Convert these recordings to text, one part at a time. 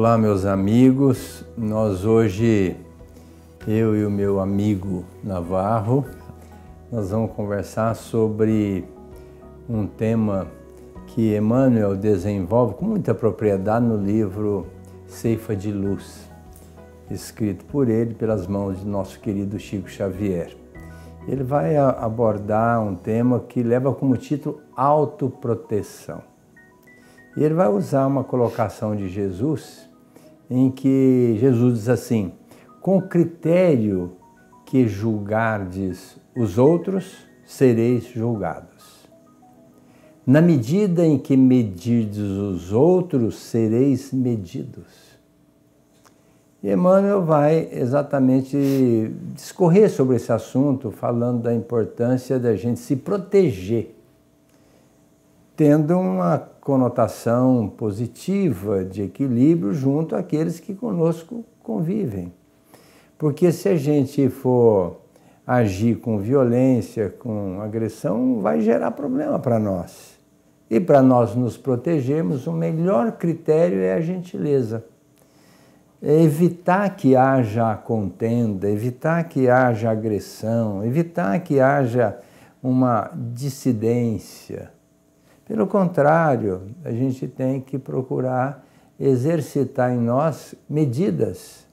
Olá, meus amigos. Nós hoje, eu e o meu amigo Navarro, nós vamos conversar sobre um tema que Emmanuel desenvolve com muita propriedade no livro Ceifa de Luz, escrito por ele pelas mãos de nosso querido Chico Xavier. Ele vai abordar um tema que leva como título Autoproteção. E ele vai usar uma colocação de Jesus em que Jesus diz assim: Com o critério que julgardes os outros, sereis julgados. Na medida em que medirdes os outros, sereis medidos. E Emmanuel vai exatamente discorrer sobre esse assunto, falando da importância da gente se proteger tendo uma conotação positiva de equilíbrio junto àqueles que conosco convivem. Porque se a gente for agir com violência, com agressão, vai gerar problema para nós. E para nós nos protegermos, o melhor critério é a gentileza. É evitar que haja contenda, evitar que haja agressão, evitar que haja uma dissidência pelo contrário, a gente tem que procurar exercitar em nós medidas,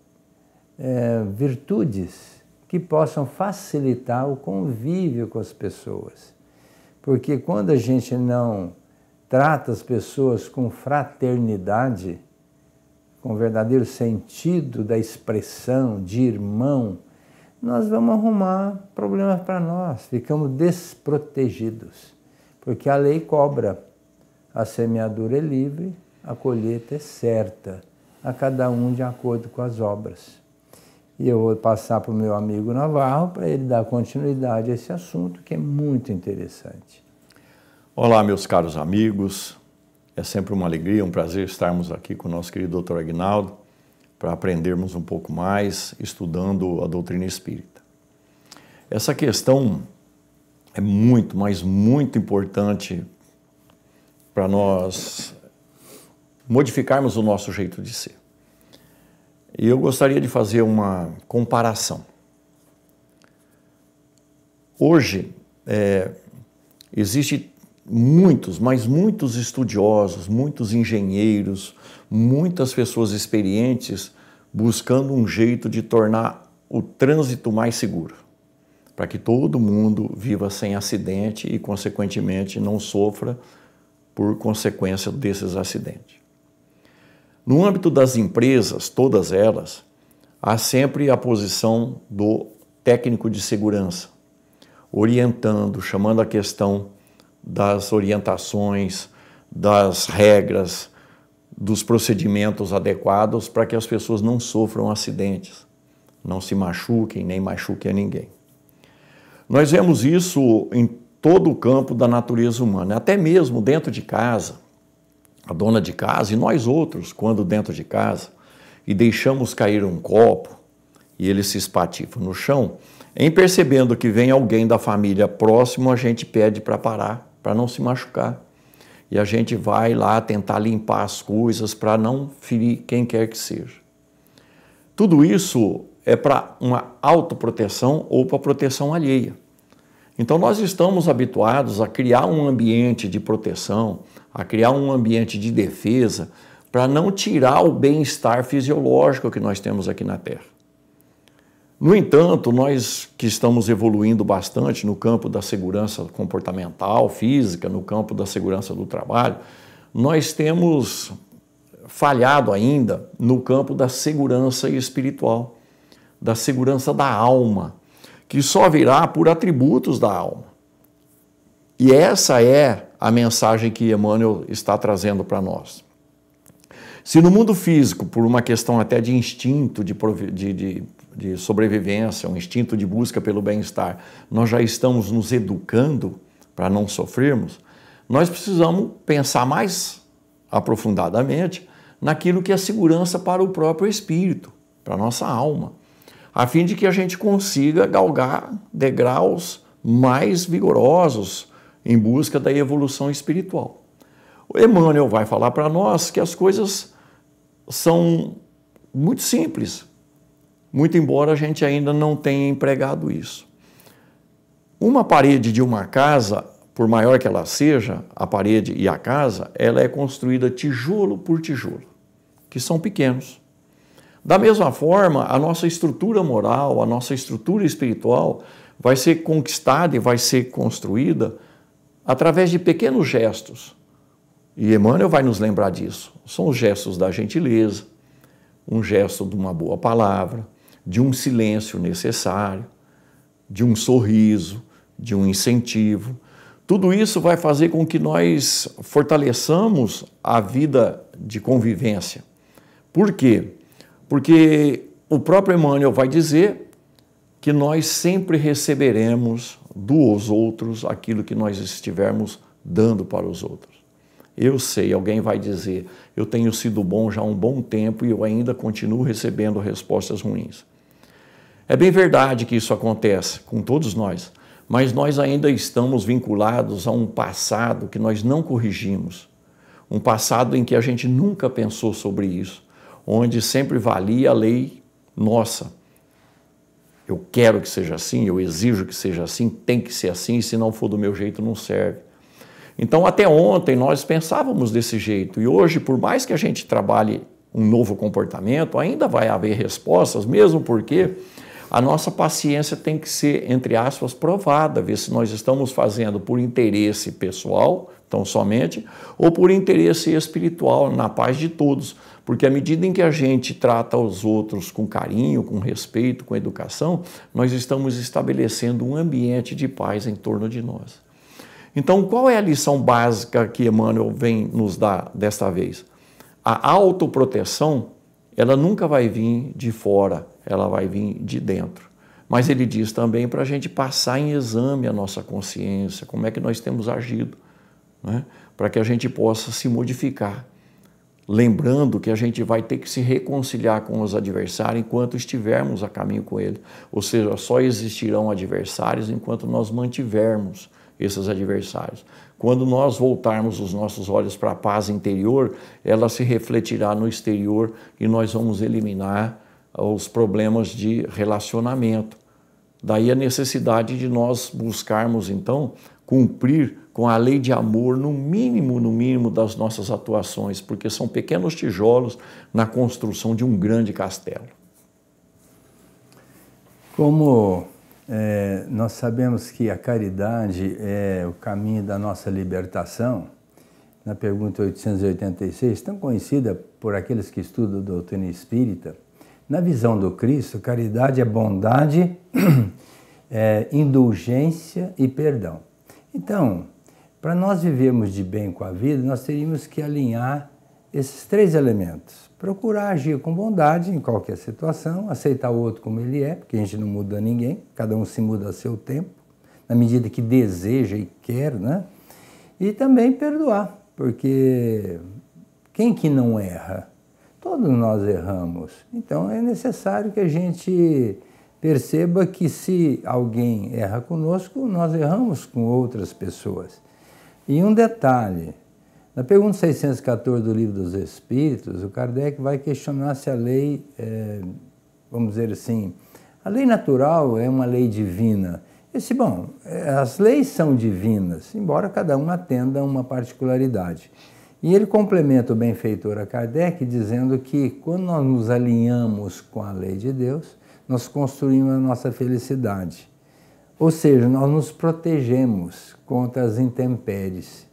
é, virtudes que possam facilitar o convívio com as pessoas. Porque quando a gente não trata as pessoas com fraternidade, com verdadeiro sentido da expressão de irmão, nós vamos arrumar problemas para nós, ficamos desprotegidos porque a lei cobra. A semeadura é livre, a colheita é certa, a cada um de acordo com as obras. E eu vou passar para o meu amigo Navarro para ele dar continuidade a esse assunto que é muito interessante. Olá, meus caros amigos. É sempre uma alegria, um prazer estarmos aqui com o nosso querido Dr. Agnaldo para aprendermos um pouco mais estudando a doutrina espírita. Essa questão é muito, mas muito importante para nós modificarmos o nosso jeito de ser. E eu gostaria de fazer uma comparação. Hoje, é, existe muitos, mas muitos estudiosos, muitos engenheiros, muitas pessoas experientes buscando um jeito de tornar o trânsito mais seguro para que todo mundo viva sem acidente e, consequentemente, não sofra por consequência desses acidentes. No âmbito das empresas, todas elas, há sempre a posição do técnico de segurança, orientando, chamando a questão das orientações, das regras, dos procedimentos adequados para que as pessoas não sofram acidentes, não se machuquem nem machuquem a ninguém. Nós vemos isso em todo o campo da natureza humana, até mesmo dentro de casa. A dona de casa e nós outros, quando dentro de casa, e deixamos cair um copo e ele se espatifa no chão, em percebendo que vem alguém da família próximo, a gente pede para parar, para não se machucar. E a gente vai lá tentar limpar as coisas para não ferir quem quer que seja. Tudo isso é para uma autoproteção ou para proteção alheia. Então, nós estamos habituados a criar um ambiente de proteção, a criar um ambiente de defesa, para não tirar o bem-estar fisiológico que nós temos aqui na Terra. No entanto, nós que estamos evoluindo bastante no campo da segurança comportamental, física, no campo da segurança do trabalho, nós temos falhado ainda no campo da segurança espiritual, da segurança da alma, que só virá por atributos da alma. E essa é a mensagem que Emmanuel está trazendo para nós. Se no mundo físico, por uma questão até de instinto de, de, de, de sobrevivência, um instinto de busca pelo bem-estar, nós já estamos nos educando para não sofrermos, nós precisamos pensar mais aprofundadamente naquilo que é segurança para o próprio espírito, para a nossa alma a fim de que a gente consiga galgar degraus mais vigorosos em busca da evolução espiritual. O Emmanuel vai falar para nós que as coisas são muito simples, muito embora a gente ainda não tenha empregado isso. Uma parede de uma casa, por maior que ela seja, a parede e a casa, ela é construída tijolo por tijolo, que são pequenos. Da mesma forma, a nossa estrutura moral, a nossa estrutura espiritual vai ser conquistada e vai ser construída através de pequenos gestos. E Emmanuel vai nos lembrar disso. São os gestos da gentileza, um gesto de uma boa palavra, de um silêncio necessário, de um sorriso, de um incentivo. Tudo isso vai fazer com que nós fortaleçamos a vida de convivência. Por quê? Porque o próprio Emmanuel vai dizer que nós sempre receberemos dos outros aquilo que nós estivermos dando para os outros. Eu sei, alguém vai dizer, eu tenho sido bom já há um bom tempo e eu ainda continuo recebendo respostas ruins. É bem verdade que isso acontece com todos nós, mas nós ainda estamos vinculados a um passado que nós não corrigimos, um passado em que a gente nunca pensou sobre isso onde sempre valia a lei nossa. Eu quero que seja assim, eu exijo que seja assim, tem que ser assim, se não for do meu jeito, não serve. Então, até ontem nós pensávamos desse jeito, e hoje, por mais que a gente trabalhe um novo comportamento, ainda vai haver respostas, mesmo porque a nossa paciência tem que ser, entre aspas, provada, ver se nós estamos fazendo por interesse pessoal, tão somente, ou por interesse espiritual, na paz de todos. Porque à medida em que a gente trata os outros com carinho, com respeito, com educação, nós estamos estabelecendo um ambiente de paz em torno de nós. Então, qual é a lição básica que Emmanuel vem nos dar desta vez? A autoproteção, ela nunca vai vir de fora, ela vai vir de dentro. Mas ele diz também para a gente passar em exame a nossa consciência, como é que nós temos agido, né? para que a gente possa se modificar lembrando que a gente vai ter que se reconciliar com os adversários enquanto estivermos a caminho com ele. Ou seja, só existirão adversários enquanto nós mantivermos esses adversários. Quando nós voltarmos os nossos olhos para a paz interior, ela se refletirá no exterior e nós vamos eliminar os problemas de relacionamento. Daí a necessidade de nós buscarmos, então, cumprir com a lei de amor, no mínimo, no mínimo das nossas atuações, porque são pequenos tijolos na construção de um grande castelo. Como é, nós sabemos que a caridade é o caminho da nossa libertação, na pergunta 886, tão conhecida por aqueles que estudam a doutrina espírita, na visão do Cristo, caridade é bondade, é, indulgência e perdão. Então, para nós vivermos de bem com a vida, nós teríamos que alinhar esses três elementos. Procurar agir com bondade em qualquer situação, aceitar o outro como ele é, porque a gente não muda ninguém, cada um se muda a seu tempo, na medida que deseja e quer, né? E também perdoar, porque quem que não erra? Todos nós erramos. Então é necessário que a gente perceba que se alguém erra conosco, nós erramos com outras pessoas. E um detalhe, na pergunta 614 do Livro dos Espíritos, o Kardec vai questionar se a lei, é, vamos dizer assim, a lei natural é uma lei divina. Esse, bom, eh, as leis são divinas, embora cada uma atenda a uma particularidade. E ele complementa o benfeitor a Kardec dizendo que quando nós nos alinhamos com a lei de Deus, nós construímos a nossa felicidade. Ou seja, nós nos protegemos contra as intempéries.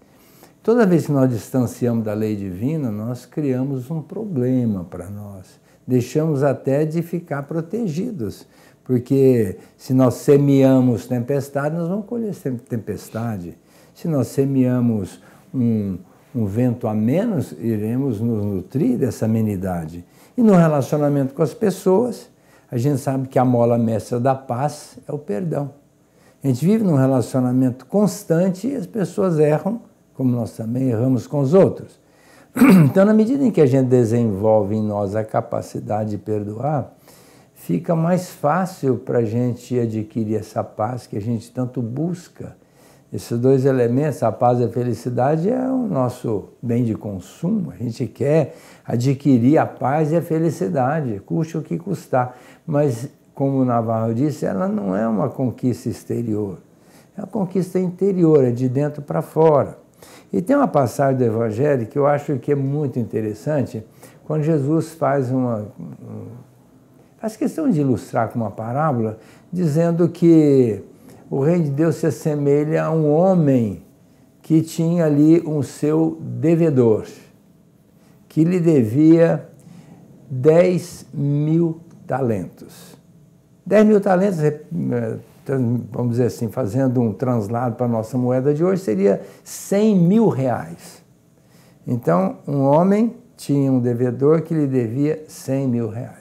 Toda vez que nós distanciamos da lei divina, nós criamos um problema para nós. Deixamos até de ficar protegidos, porque se nós semeamos tempestade, nós vamos colher tempestade. Se nós semeamos um, um vento a menos, iremos nos nutrir dessa amenidade. E no relacionamento com as pessoas, a gente sabe que a mola mestra da paz é o perdão. A gente vive num relacionamento constante e as pessoas erram, como nós também erramos com os outros. Então, na medida em que a gente desenvolve em nós a capacidade de perdoar, fica mais fácil para a gente adquirir essa paz que a gente tanto busca. Esses dois elementos, a paz e a felicidade, é o nosso bem de consumo. A gente quer adquirir a paz e a felicidade, custe o que custar. Mas como o Navarro disse, ela não é uma conquista exterior. É uma conquista interior, é de dentro para fora. E tem uma passagem do Evangelho que eu acho que é muito interessante, quando Jesus faz uma. faz questão de ilustrar com uma parábola, dizendo que o reino de Deus se assemelha a um homem que tinha ali um seu devedor, que lhe devia 10 mil talentos. 10 mil talentos, é, é, então, vamos dizer assim, fazendo um translado para a nossa moeda de hoje, seria 100 mil reais. Então, um homem tinha um devedor que lhe devia 100 mil reais.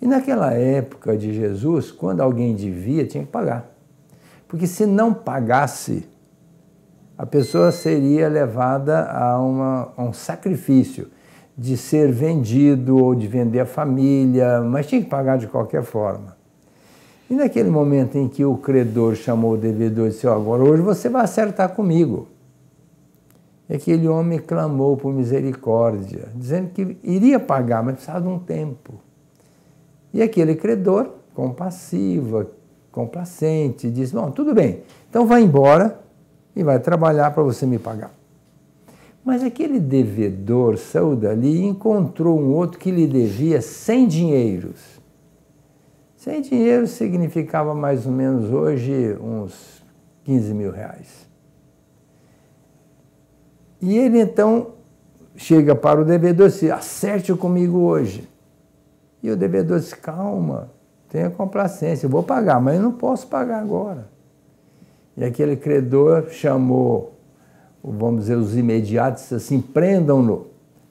E naquela época de Jesus, quando alguém devia, tinha que pagar. Porque se não pagasse, a pessoa seria levada a, uma, a um sacrifício de ser vendido ou de vender a família, mas tinha que pagar de qualquer forma. E naquele momento em que o credor chamou o devedor e disse: oh, Agora hoje você vai acertar comigo. E aquele homem clamou por misericórdia, dizendo que iria pagar, mas precisava de um tempo. E aquele credor, compassivo, complacente, disse: Bom, tudo bem, então vai embora e vai trabalhar para você me pagar. Mas aquele devedor saiu dali e encontrou um outro que lhe devia 100 dinheiros. Sem dinheiro significava mais ou menos hoje uns 15 mil reais. E ele então chega para o devedor e diz, acerte comigo hoje. E o devedor diz, calma, tenha complacência, eu vou pagar, mas eu não posso pagar agora. E aquele credor chamou, vamos dizer, os imediatos assim, prendam-no,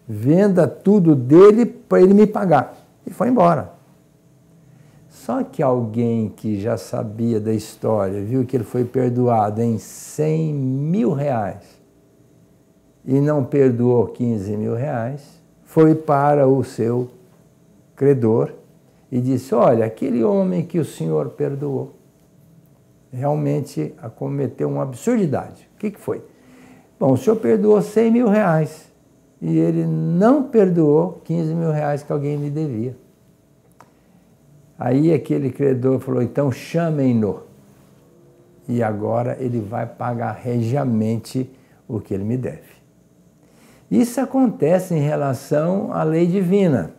venda tudo dele para ele me pagar. E foi embora. Só que alguém que já sabia da história viu que ele foi perdoado em 100 mil reais e não perdoou 15 mil reais, foi para o seu credor e disse: Olha, aquele homem que o senhor perdoou realmente cometeu uma absurdidade. O que, que foi? Bom, o senhor perdoou 100 mil reais e ele não perdoou 15 mil reais que alguém lhe devia. Aí aquele credor falou: então chamem-no. E agora ele vai pagar regiamente o que ele me deve. Isso acontece em relação à lei divina.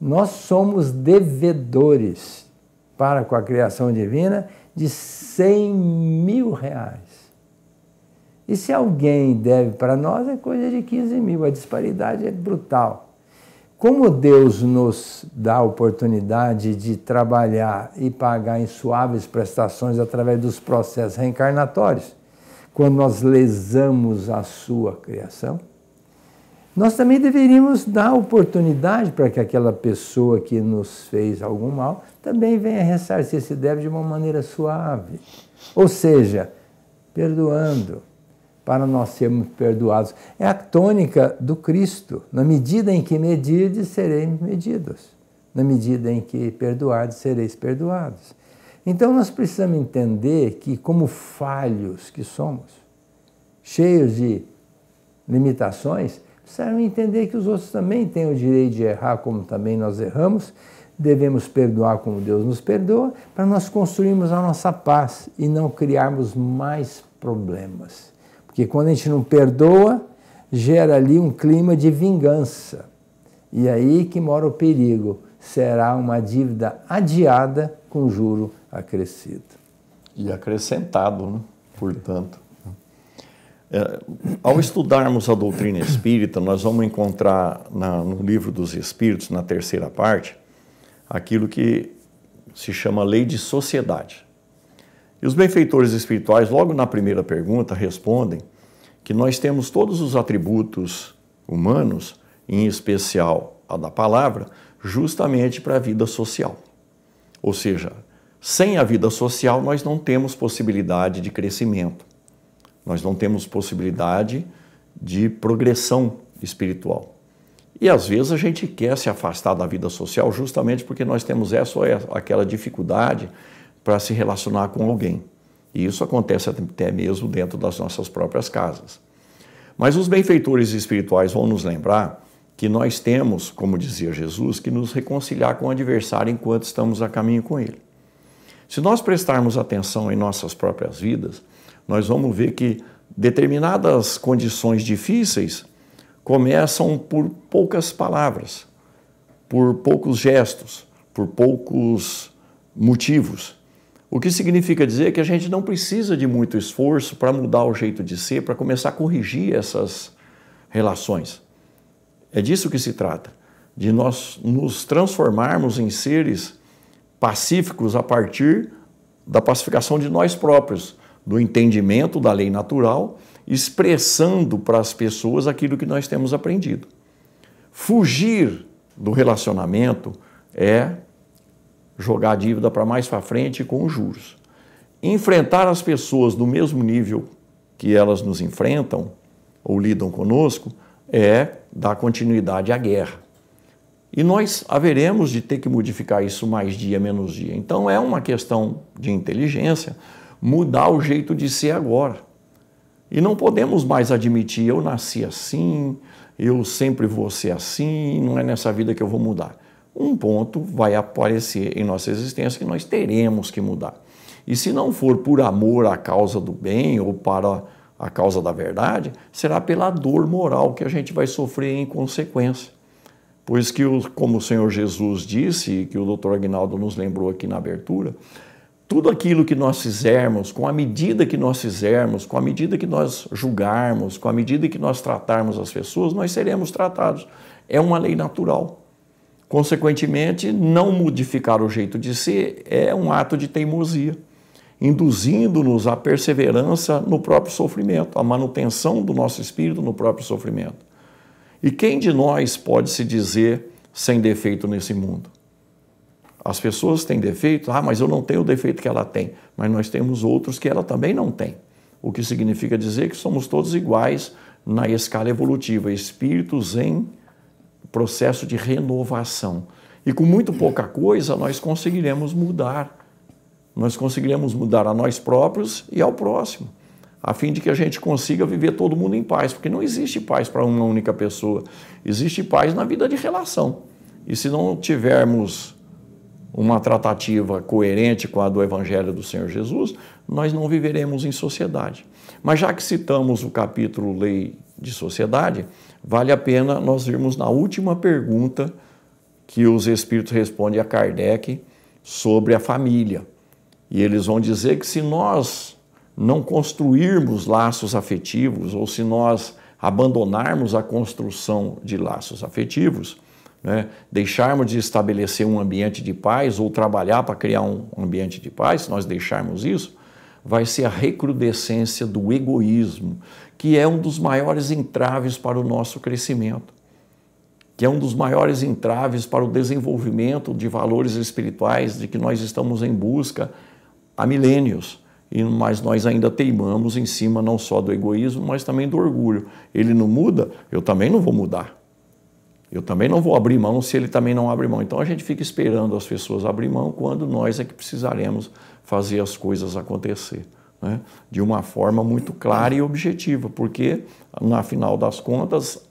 Nós somos devedores para com a criação divina de 100 mil reais. E se alguém deve para nós, é coisa de 15 mil. A disparidade é brutal. Como Deus nos dá a oportunidade de trabalhar e pagar em suaves prestações através dos processos reencarnatórios, quando nós lesamos a sua criação, nós também deveríamos dar oportunidade para que aquela pessoa que nos fez algum mal também venha ressarcir esse deve de uma maneira suave. Ou seja, perdoando, para nós sermos perdoados. É a tônica do Cristo. Na medida em que medirdes, sereis medidos. Na medida em que perdoardes, sereis perdoados. Então nós precisamos entender que, como falhos que somos, cheios de limitações, precisamos entender que os outros também têm o direito de errar, como também nós erramos. Devemos perdoar como Deus nos perdoa, para nós construirmos a nossa paz e não criarmos mais problemas. Porque quando a gente não perdoa, gera ali um clima de vingança. E aí que mora o perigo. Será uma dívida adiada com juro acrescido. E acrescentado, né? portanto. É, ao estudarmos a doutrina espírita, nós vamos encontrar na, no livro dos Espíritos, na terceira parte, aquilo que se chama lei de sociedade. E os benfeitores espirituais, logo na primeira pergunta, respondem que nós temos todos os atributos humanos, em especial a da palavra, justamente para a vida social. Ou seja, sem a vida social, nós não temos possibilidade de crescimento, nós não temos possibilidade de progressão espiritual. E às vezes a gente quer se afastar da vida social justamente porque nós temos essa ou aquela dificuldade para se relacionar com alguém. E isso acontece até mesmo dentro das nossas próprias casas. Mas os benfeitores espirituais vão nos lembrar que nós temos, como dizia Jesus, que nos reconciliar com o adversário enquanto estamos a caminho com ele. Se nós prestarmos atenção em nossas próprias vidas, nós vamos ver que determinadas condições difíceis começam por poucas palavras, por poucos gestos, por poucos motivos o que significa dizer que a gente não precisa de muito esforço para mudar o jeito de ser, para começar a corrigir essas relações. É disso que se trata, de nós nos transformarmos em seres pacíficos a partir da pacificação de nós próprios, do entendimento da lei natural, expressando para as pessoas aquilo que nós temos aprendido. Fugir do relacionamento é jogar a dívida para mais para frente com os juros. Enfrentar as pessoas do mesmo nível que elas nos enfrentam ou lidam conosco é dar continuidade à guerra. E nós haveremos de ter que modificar isso mais dia menos dia. Então é uma questão de inteligência mudar o jeito de ser agora. E não podemos mais admitir eu nasci assim, eu sempre vou ser assim, não é nessa vida que eu vou mudar um ponto vai aparecer em nossa existência que nós teremos que mudar. E se não for por amor à causa do bem ou para a causa da verdade, será pela dor moral que a gente vai sofrer em consequência. Pois que, como o Senhor Jesus disse, e que o doutor Agnaldo nos lembrou aqui na abertura, tudo aquilo que nós fizermos, com a medida que nós fizermos, com a medida que nós julgarmos, com a medida que nós tratarmos as pessoas, nós seremos tratados. É uma lei natural. Consequentemente, não modificar o jeito de ser é um ato de teimosia, induzindo-nos à perseverança no próprio sofrimento, à manutenção do nosso espírito no próprio sofrimento. E quem de nós pode se dizer sem defeito nesse mundo? As pessoas têm defeito, ah, mas eu não tenho o defeito que ela tem, mas nós temos outros que ela também não tem. O que significa dizer que somos todos iguais na escala evolutiva, espíritos em processo de renovação. E com muito pouca coisa nós conseguiremos mudar. Nós conseguiremos mudar a nós próprios e ao próximo, a fim de que a gente consiga viver todo mundo em paz, porque não existe paz para uma única pessoa. Existe paz na vida de relação. E se não tivermos uma tratativa coerente com a do Evangelho do Senhor Jesus, nós não viveremos em sociedade. Mas já que citamos o capítulo Lei de Sociedade, vale a pena nós irmos na última pergunta que os espíritos respondem a Kardec sobre a família. E eles vão dizer que se nós não construirmos laços afetivos ou se nós abandonarmos a construção de laços afetivos, né, deixarmos de estabelecer um ambiente de paz ou trabalhar para criar um ambiente de paz, se nós deixarmos isso, vai ser a recrudescência do egoísmo, que é um dos maiores entraves para o nosso crescimento, que é um dos maiores entraves para o desenvolvimento de valores espirituais de que nós estamos em busca há milênios. E, mas nós ainda teimamos em cima não só do egoísmo, mas também do orgulho. Ele não muda, eu também não vou mudar. Eu também não vou abrir mão se ele também não abre mão. Então a gente fica esperando as pessoas abrir mão quando nós é que precisaremos fazer as coisas acontecer. Né? De uma forma muito clara e objetiva, porque, na final das contas,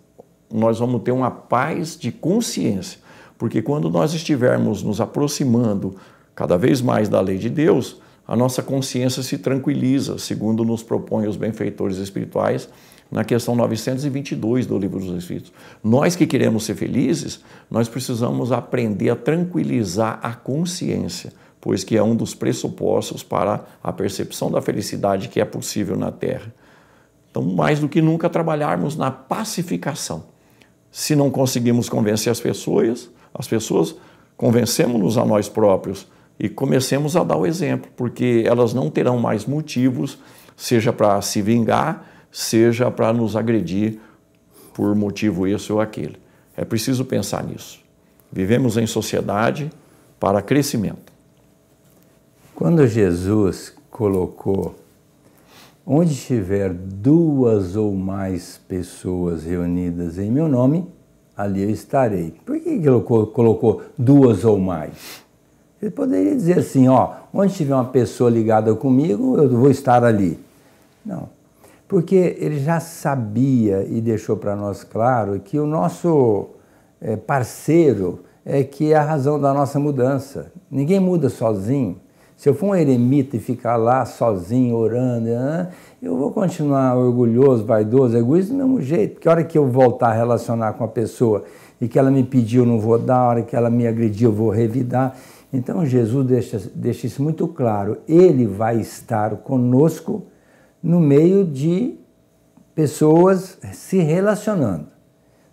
nós vamos ter uma paz de consciência. Porque quando nós estivermos nos aproximando cada vez mais da lei de Deus, a nossa consciência se tranquiliza, segundo nos propõem os benfeitores espirituais na questão 922 do Livro dos Espíritos. Nós que queremos ser felizes, nós precisamos aprender a tranquilizar a consciência pois que é um dos pressupostos para a percepção da felicidade que é possível na Terra. Então, mais do que nunca, trabalharmos na pacificação. Se não conseguimos convencer as pessoas, as pessoas convencemos-nos a nós próprios e comecemos a dar o exemplo, porque elas não terão mais motivos, seja para se vingar, seja para nos agredir por motivo esse ou aquele. É preciso pensar nisso. Vivemos em sociedade para crescimento. Quando Jesus colocou onde estiver duas ou mais pessoas reunidas em meu nome, ali eu estarei. Por que ele colocou, colocou duas ou mais? Ele poderia dizer assim, ó, onde tiver uma pessoa ligada comigo, eu vou estar ali. Não. Porque ele já sabia e deixou para nós claro que o nosso eh, parceiro é que é a razão da nossa mudança. Ninguém muda sozinho. Se eu for um eremita e ficar lá sozinho, orando, eu vou continuar orgulhoso, vaidoso, egoísta do mesmo jeito. Porque a hora que eu voltar a relacionar com a pessoa e que ela me pediu, eu não vou dar, a hora que ela me agrediu, eu vou revidar. Então Jesus deixa, deixa isso muito claro. Ele vai estar conosco no meio de pessoas se relacionando.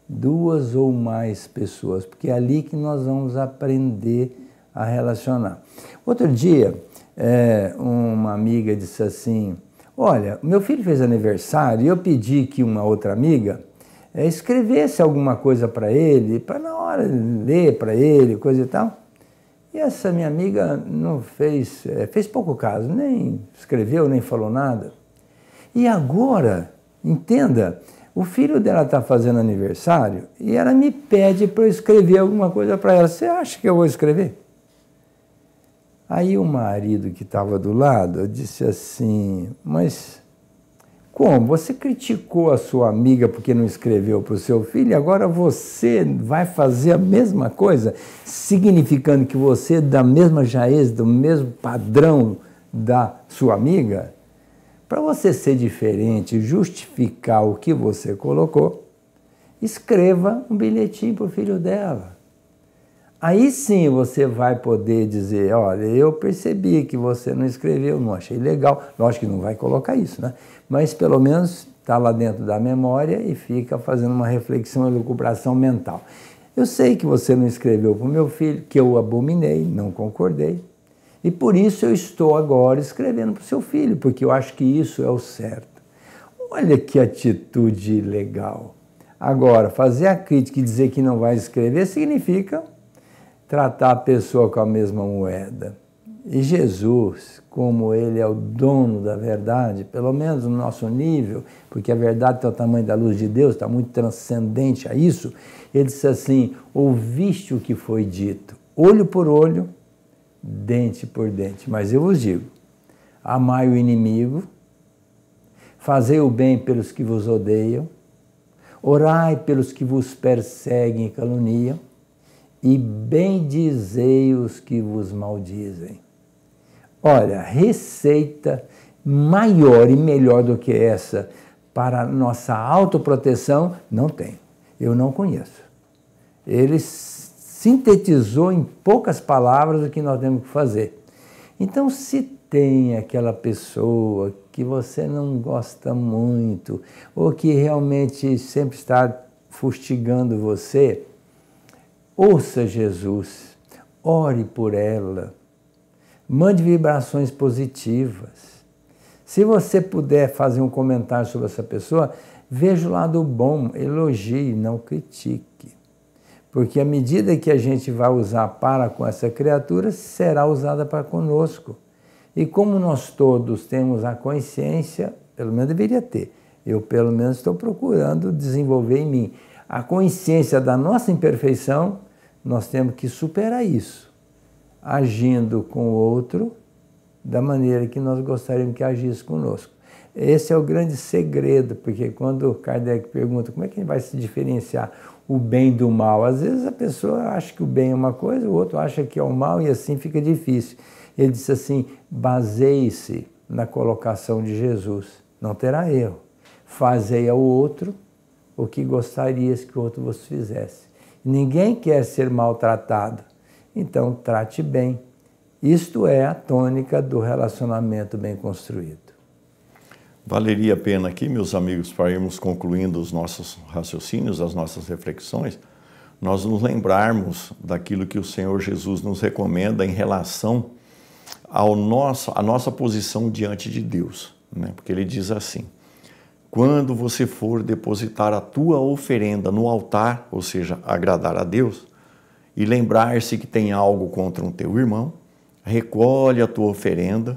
Duas ou mais pessoas, porque é ali que nós vamos aprender a relacionar. Outro dia, é, uma amiga disse assim: Olha, meu filho fez aniversário e eu pedi que uma outra amiga é, escrevesse alguma coisa para ele, para na hora ler para ele, coisa e tal. E essa minha amiga não fez, é, fez pouco caso, nem escreveu, nem falou nada. E agora, entenda, o filho dela está fazendo aniversário e ela me pede para eu escrever alguma coisa para ela. Você acha que eu vou escrever? Aí o marido que estava do lado disse assim: Mas como? Você criticou a sua amiga porque não escreveu para o seu filho, e agora você vai fazer a mesma coisa, significando que você é da mesma jaez, do mesmo padrão da sua amiga? Para você ser diferente, justificar o que você colocou, escreva um bilhetinho para o filho dela. Aí sim você vai poder dizer, olha, eu percebi que você não escreveu, não achei legal. Lógico que não vai colocar isso, né? Mas pelo menos está lá dentro da memória e fica fazendo uma reflexão e lucubração mental. Eu sei que você não escreveu para o meu filho, que eu abominei, não concordei. E por isso eu estou agora escrevendo para o seu filho, porque eu acho que isso é o certo. Olha que atitude legal. Agora, fazer a crítica e dizer que não vai escrever significa tratar a pessoa com a mesma moeda. E Jesus, como ele é o dono da verdade, pelo menos no nosso nível, porque a verdade tem o tamanho da luz de Deus, está muito transcendente a isso, ele disse assim: ouviste o que foi dito, olho por olho, dente por dente. Mas eu vos digo: amai o inimigo, fazei o bem pelos que vos odeiam, orai pelos que vos perseguem e caluniam e bendizei os que vos maldizem. Olha, receita maior e melhor do que essa para nossa autoproteção não tem. Eu não conheço. Ele sintetizou em poucas palavras o que nós temos que fazer. Então, se tem aquela pessoa que você não gosta muito ou que realmente sempre está fustigando você, Ouça Jesus, ore por ela, mande vibrações positivas. Se você puder fazer um comentário sobre essa pessoa, veja o lado bom, elogie, não critique. Porque à medida que a gente vai usar para com essa criatura, será usada para conosco. E como nós todos temos a consciência, pelo menos deveria ter, eu pelo menos estou procurando desenvolver em mim a consciência da nossa imperfeição nós temos que superar isso, agindo com o outro da maneira que nós gostaríamos que agisse conosco. Esse é o grande segredo, porque quando Kardec pergunta como é que ele vai se diferenciar o bem do mal, às vezes a pessoa acha que o bem é uma coisa, o outro acha que é o mal e assim fica difícil. Ele disse assim: baseie-se na colocação de Jesus, não terá erro. Fazei ao outro o que gostarias que o outro vos fizesse. Ninguém quer ser maltratado. Então, trate bem. Isto é a tônica do relacionamento bem construído. Valeria a pena aqui, meus amigos, para irmos concluindo os nossos raciocínios, as nossas reflexões, nós nos lembrarmos daquilo que o Senhor Jesus nos recomenda em relação ao nosso, à nossa posição diante de Deus. Né? Porque ele diz assim: quando você for depositar a tua oferenda no altar, ou seja, agradar a Deus, e lembrar-se que tem algo contra um teu irmão, recolhe a tua oferenda,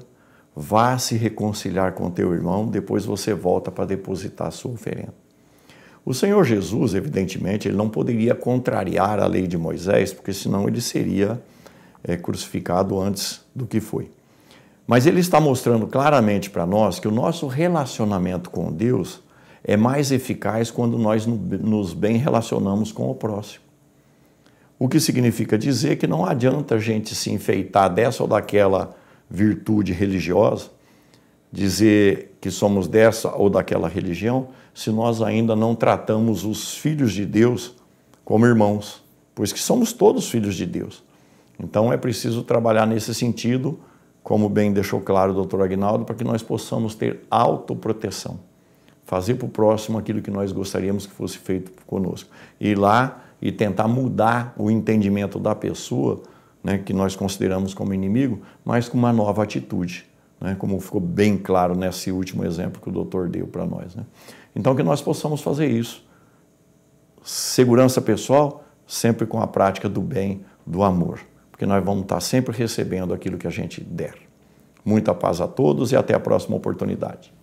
vá se reconciliar com teu irmão, depois você volta para depositar a sua oferenda. O Senhor Jesus, evidentemente, ele não poderia contrariar a lei de Moisés, porque senão ele seria é, crucificado antes do que foi. Mas ele está mostrando claramente para nós que o nosso relacionamento com Deus é mais eficaz quando nós nos bem relacionamos com o próximo. O que significa dizer que não adianta a gente se enfeitar dessa ou daquela virtude religiosa, dizer que somos dessa ou daquela religião, se nós ainda não tratamos os filhos de Deus como irmãos, pois que somos todos filhos de Deus. Então é preciso trabalhar nesse sentido como bem deixou claro o doutor Agnaldo, para que nós possamos ter autoproteção, fazer para o próximo aquilo que nós gostaríamos que fosse feito conosco. Ir lá e tentar mudar o entendimento da pessoa né, que nós consideramos como inimigo, mas com uma nova atitude, né, como ficou bem claro nesse último exemplo que o doutor deu para nós. Né? Então, que nós possamos fazer isso. Segurança pessoal, sempre com a prática do bem, do amor porque nós vamos estar sempre recebendo aquilo que a gente der. Muita paz a todos e até a próxima oportunidade.